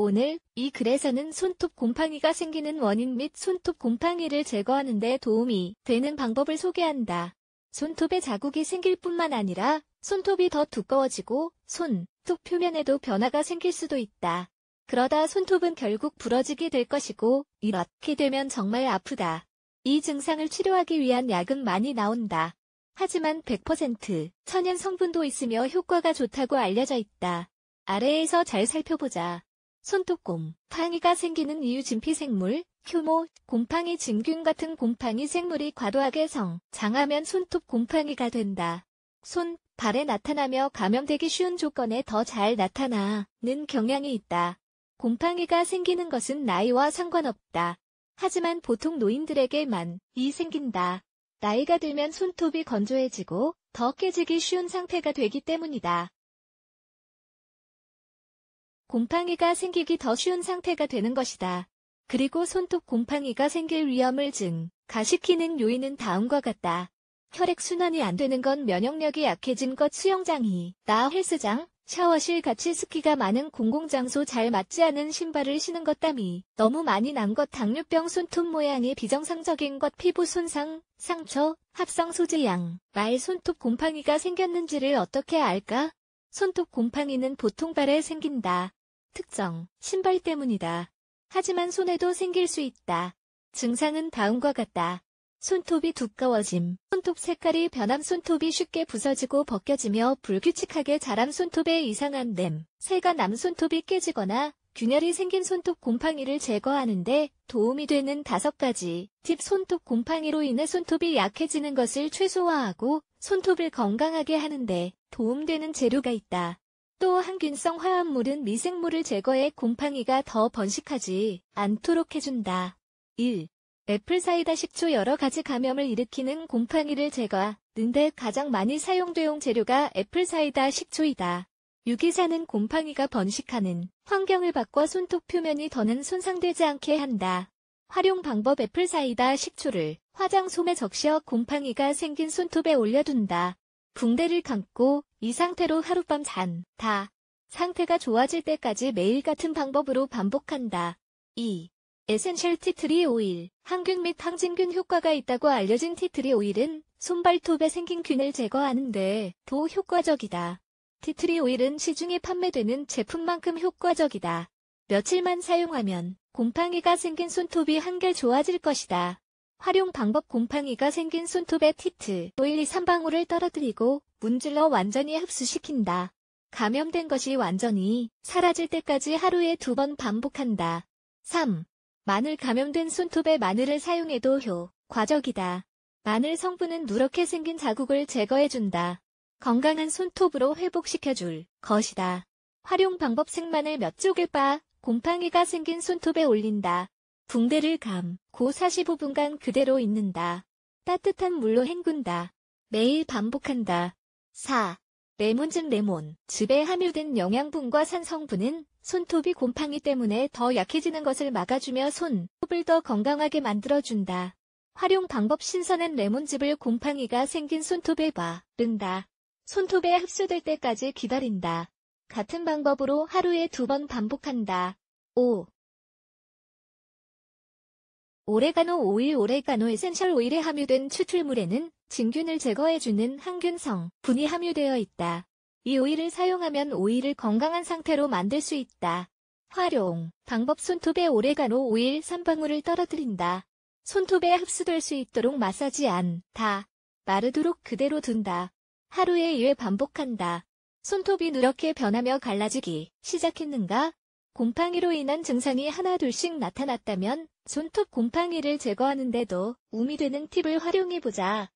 오늘 이 글에서는 손톱 곰팡이가 생기는 원인 및 손톱 곰팡이를 제거하는 데 도움이 되는 방법을 소개한다. 손톱에 자국이 생길 뿐만 아니라 손톱이 더 두꺼워지고 손톱 표면에도 변화가 생길 수도 있다. 그러다 손톱은 결국 부러지게 될 것이고 이렇게 되면 정말 아프다. 이 증상을 치료하기 위한 약은 많이 나온다. 하지만 100% 천연 성분도 있으며 효과가 좋다고 알려져 있다. 아래에서 잘 살펴보자. 손톱곰, 팡이가 생기는 이유 진피 생물, 효모, 곰팡이 진균 같은 곰팡이 생물이 과도하게 성, 장하면 손톱 곰팡이가 된다. 손, 발에 나타나며 감염되기 쉬운 조건에 더 잘 나타나는 경향이 있다. 곰팡이가 생기는 것은 나이와 상관없다. 하지만 보통 노인들에게만 이 생긴다. 나이가 들면 손톱이 건조해지고 더 깨지기 쉬운 상태가 되기 때문이다. 곰팡이가 생기기 더 쉬운 상태가 되는 것이다. 그리고 손톱 곰팡이가 생길 위험을 증가시키는 요인은 다음과 같다. 혈액순환이 안 되는 건 면역력이 약해진 것 수영장이, 나 헬스장, 샤워실 같이 습기가 많은 공공장소 잘 맞지 않은 신발을 신은 것 땀이 너무 많이 난 것 당뇨병 손톱 모양이 비정상적인 것 피부 손상, 상처, 합성 소재 양, 말 손톱 곰팡이가 생겼는지를 어떻게 알까? 손톱 곰팡이는 보통 발에 생긴다. 특정, 신발 때문이다. 하지만 손에도 생길 수 있다. 증상은 다음과 같다. 손톱이 두꺼워짐. 손톱 색깔이 변함 손톱이 쉽게 부서지고 벗겨지며 불규칙하게 자람 손톱에 이상한 냄. 새가 남 손톱이 깨지거나 균열이 생긴 손톱 곰팡이를 제거하는데 도움이 되는 다섯 가지 팁 손톱 곰팡이로 인해 손톱이 약해지는 것을 최소화하고 손톱을 건강하게 하는데 도움되는 재료가 있다. 또 항균성 화합물은 미생물을 제거해 곰팡이가 더 번식하지 않도록 해준다. 1. 애플 사이다 식초 여러 가지 감염을 일으키는 곰팡이를 제거하는데 가장 많이 사용되용 재료가 애플 사이다 식초이다. 유기사는 곰팡이가 번식하는 환경을 바꿔 손톱 표면이 더는 손상되지 않게 한다. 활용 방법 애플 사이다 식초를 화장솜에 적셔 곰팡이가 생긴 손톱에 올려둔다. 붕대를 감고 이 상태로 하룻밤 잔다. 상태가 좋아질 때까지 매일 같은 방법으로 반복한다. 2. 에센셜 티트리 오일, 항균 및 항진균 효과가 있다고 알려진 티트리 오일은 손발톱에 생긴 균을 제거하는데 더 효과적이다. 티트리 오일은 시중에 판매되는 제품만큼 효과적이다. 며칠만 사용하면 곰팡이가 생긴 손톱이 한결 좋아질 것이다. 활용 방법 곰팡이가 생긴 손톱에 티트 512 3방울을 떨어뜨리고 문질러 완전히 흡수시킨다. 감염된 것이 완전히 사라질 때까지 하루에 두 번 반복한다. 3. 마늘 감염된 손톱에 마늘을 사용해도 효, 과적이다. 마늘 성분은 누렇게 생긴 자국을 제거해준다. 건강한 손톱으로 회복시켜줄 것이다. 활용 방법 생마늘 몇 쪽을 빠 곰팡이가 생긴 손톱에 올린다. 붕대를 감, 고 45분간 그대로 있는다. 따뜻한 물로 헹군다. 매일 반복한다. 4. 레몬즙 레몬. 즙에 함유된 영양분과 산성분은 손톱이 곰팡이 때문에 더 약해지는 것을 막아주며 손톱을 더 건강하게 만들어준다. 활용 방법 신선한 레몬즙을 곰팡이가 생긴 손톱에 바른다. 손톱에 흡수될 때까지 기다린다. 같은 방법으로 하루에 두 번 반복한다. 5. 오레가노 오일 오레가노 에센셜 오일에 함유된 추출물에는 진균을 제거해주는 항균성 분이 함유되어 있다. 이 오일을 사용하면 오일을 건강한 상태로 만들 수 있다. 활용 방법 손톱에 오레가노 오일 3방울을 떨어뜨린다. 손톱에 흡수될 수 있도록 마사지 안다. 마르도록 그대로 둔다. 하루에 1회 반복한다. 손톱이 누렇게 변하며 갈라지기 시작했는가? 곰팡이로 인한 증상이 하나둘씩 나타났다면 손톱 곰팡이를 제거하는데도 움이 되는 팁을 활용해보자.